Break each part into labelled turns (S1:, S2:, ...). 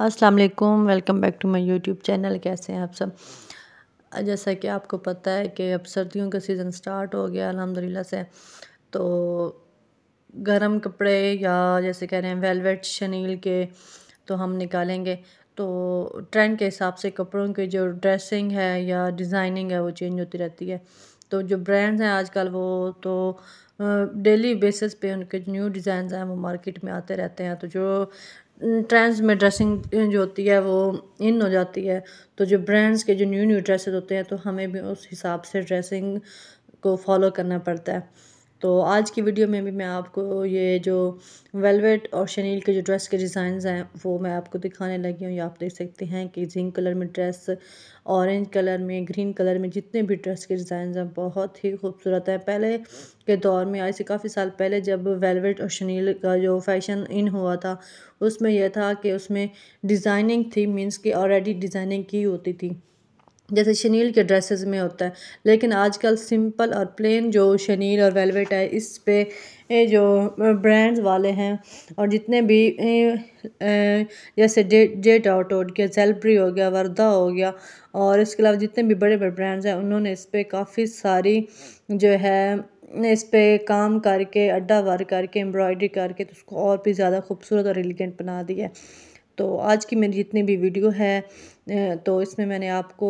S1: अस्सलाम वालेकुम welcome back to my YouTube channel कैसे हैं आप सब जैसा कि आपको पता है कि अब सर्दियों का सीज़न स्टार्ट हो गया अलहमदिल्ला से तो गर्म कपड़े या जैसे कह रहे हैं वेलवेट शनील के तो हम निकालेंगे तो ट्रेंड के हिसाब से कपड़ों की जो ड्रेसिंग है या डिज़ाइनिंग है वो चेंज होती रहती है तो जो ब्रांड्स हैं आजकल वो तो डेली बेसिस पे उनके न्यू डिज़ाइन हैं वो मार्केट में आते रहते हैं तो जो ट्रेंड्स में ड्रेसिंग जो होती है वो इन हो जाती है तो जो ब्रांड्स के जो न्यू न्यू ड्रेसेस होते हैं तो हमें भी उस हिसाब से ड्रेसिंग को फॉलो करना पड़ता है तो आज की वीडियो में भी मैं आपको ये जो वेलवेट और शनील के जो ड्रेस के डिज़ाइंस हैं वो मैं आपको दिखाने लगी हूँ ये आप देख सकते हैं कि जिंक कलर में ड्रेस ऑरेंज कलर में ग्रीन कलर में जितने भी ड्रेस के डिज़ाइन हैं बहुत ही खूबसूरत है पहले के दौर में आज से काफ़ी साल पहले जब वेलवेट और शनील का जो फैशन इन हुआ था उसमें यह था कि उसमें डिज़ाइनिंग थी मीन्स कि ऑलरेडी डिज़ाइनिंग की होती थी जैसे शनील के ड्रेसेस में होता है लेकिन आजकल सिंपल और प्लेन जो शनील और वेलवेट है इस पे ये जो ब्रांड्स वाले हैं और जितने भी जैसे जे जेट आउट हो गया जेलप्री हो गया वर्दा हो गया और इसके अलावा जितने भी बड़े बड़े ब्रांड्स हैं उन्होंने इस पर काफ़ी सारी जो है इस पर काम करके अड्डा वर करके एम्ब्रॉयडरी करके तो उसको और भी ज़्यादा खूबसूरत और एलिगेंट बना दिया है तो आज की मेरी जितनी भी वीडियो है तो इसमें मैंने आपको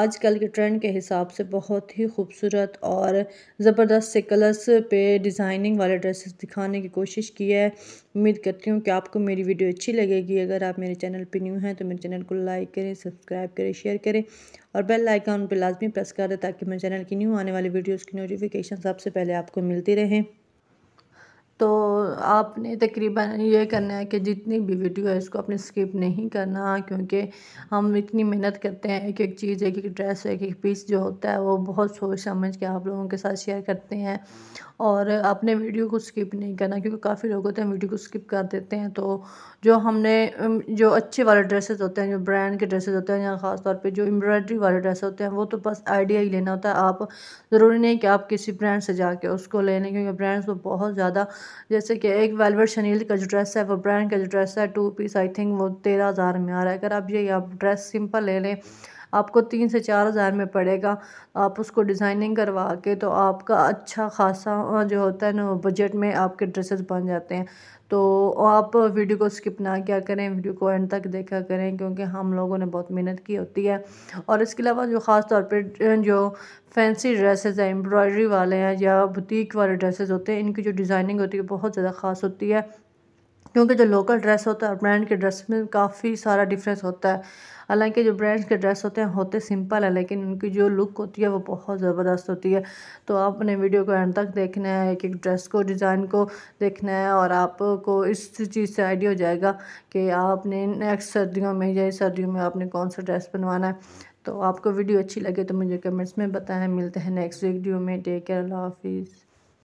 S1: आजकल के ट्रेंड के हिसाब से बहुत ही खूबसूरत और ज़बरदस्त से कलर्स पे डिज़ाइनिंग वाले ड्रेसेस दिखाने की कोशिश की है उम्मीद करती हूँ कि आपको मेरी वीडियो अच्छी लगेगी अगर आप मेरे चैनल पर न्यू हैं तो मेरे चैनल को लाइक करें सब्सक्राइब करें शेयर करें और बेल आइकॉन पर लाजमी प्रेस कर दें ताकि मेरे चैनल की न्यू आने वाली वीडियोज़ की नोटिफिकेशन सबसे पहले आपको मिलती रहें तो आपने तकरीबन ये करना है कि जितनी भी वीडियो है इसको आपने स्किप नहीं करना क्योंकि हम इतनी मेहनत करते हैं एक एक चीज़ एक एक ड्रेस एक एक पीस जो होता है वो बहुत सोच समझ के आप लोगों के साथ शेयर करते हैं और आपने वीडियो को स्किप नहीं करना क्योंकि काफ़ी लोग होते हैं वीडियो को स्किप कर देते हैं तो जो हमने जो अच्छे वाले ड्रेसेस होते हैं जो ब्रांड के ड्रेसेस होते हैं या ख़ास तौर पे जो एम्ब्रॉयडरी वाले ड्रेस होते हैं वो तो बस आइडिया ही लेना होता है आप ज़रूरी नहीं कि आप किसी ब्रांड से जाके उसको लेने क्योंकि ब्रांड्स तो बहुत ज़्यादा जैसे कि एक वेलवेट शनील का जो ड्रेस है वो ब्रांड का जो ड्रेस है टू पीस आई थिंक वो तेरह हज़ार में आ रहा है अगर आप ये आप ड्रेस सिंपल ले लें आपको तीन से चार हज़ार में पड़ेगा आप उसको डिज़ाइनिंग करवा के तो आपका अच्छा खासा जो होता है ना बजट में आपके ड्रेसेस बन जाते हैं तो आप वीडियो को स्किप ना क्या करें वीडियो को एंड तक देखा करें क्योंकि हम लोगों ने बहुत मेहनत की होती है और इसके अलावा जो ख़ास तौर पर जो फैंसी ड्रेसेस हैं एम्ब्रॉयडरी वाले हैं या बुटीक वाले ड्रेसेस होते हैं इनकी जो डिज़ाइनिंग होती है बहुत ज़्यादा ख़ास होती है क्योंकि जो लोकल ड्रेस होता है और ब्रांड के ड्रेस में काफ़ी सारा डिफरेंस होता है हालांकि जो ब्रांड्स के ड्रेस होते हैं होते सिंपल है लेकिन उनकी जो लुक होती है वो बहुत ज़बरदस्त होती है तो आपने वीडियो को एंड तक देखना है एक एक ड्रेस को डिज़ाइन को देखना है और आपको इस चीज़ से आइडिया हो जाएगा कि आपने नेक्स्ट सर्दियों में या सर्दियों में आपने कौन सा ड्रेस बनवाना है तो आपको वीडियो अच्छी लगे तो मुझे कमेंट्स में बताएं मिलते हैं नेक्स्ट वीडियो में टेक केयर अल्लाह हाफिज़